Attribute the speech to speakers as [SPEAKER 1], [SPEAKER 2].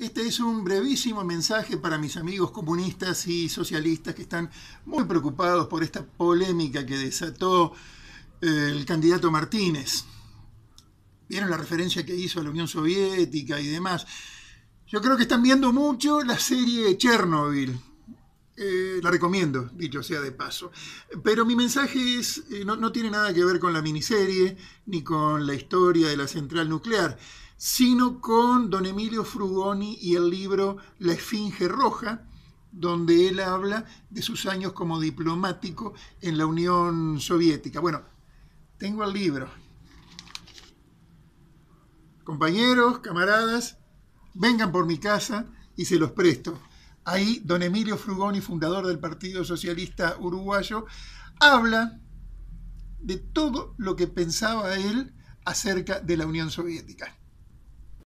[SPEAKER 1] Este es un brevísimo mensaje para mis amigos comunistas y socialistas que están muy preocupados por esta polémica que desató eh, el candidato Martínez. Vieron la referencia que hizo a la Unión Soviética y demás. Yo creo que están viendo mucho la serie Chernobyl. Eh, la recomiendo, dicho sea de paso. Pero mi mensaje es, eh, no tiene nada que ver con la miniserie ni con la historia de la central nuclear sino con don Emilio Frugoni y el libro La Esfinge Roja, donde él habla de sus años como diplomático en la Unión Soviética. Bueno, tengo el libro. Compañeros, camaradas, vengan por mi casa y se los presto. Ahí don Emilio Frugoni, fundador del Partido Socialista Uruguayo, habla de todo lo que pensaba él acerca de la Unión Soviética.